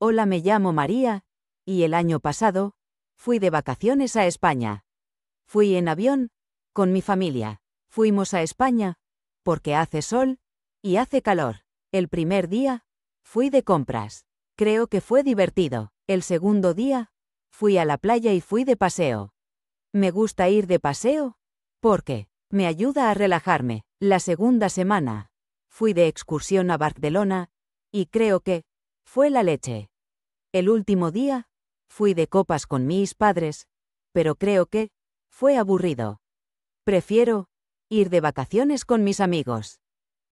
Hola, me llamo María, y el año pasado, fui de vacaciones a España. Fui en avión, con mi familia. Fuimos a España, porque hace sol, y hace calor. El primer día, fui de compras. Creo que fue divertido. El segundo día, fui a la playa y fui de paseo. Me gusta ir de paseo, porque me ayuda a relajarme. La segunda semana, fui de excursión a Barcelona, y creo que fue la leche. El último día, fui de copas con mis padres, pero creo que, fue aburrido. Prefiero, ir de vacaciones con mis amigos.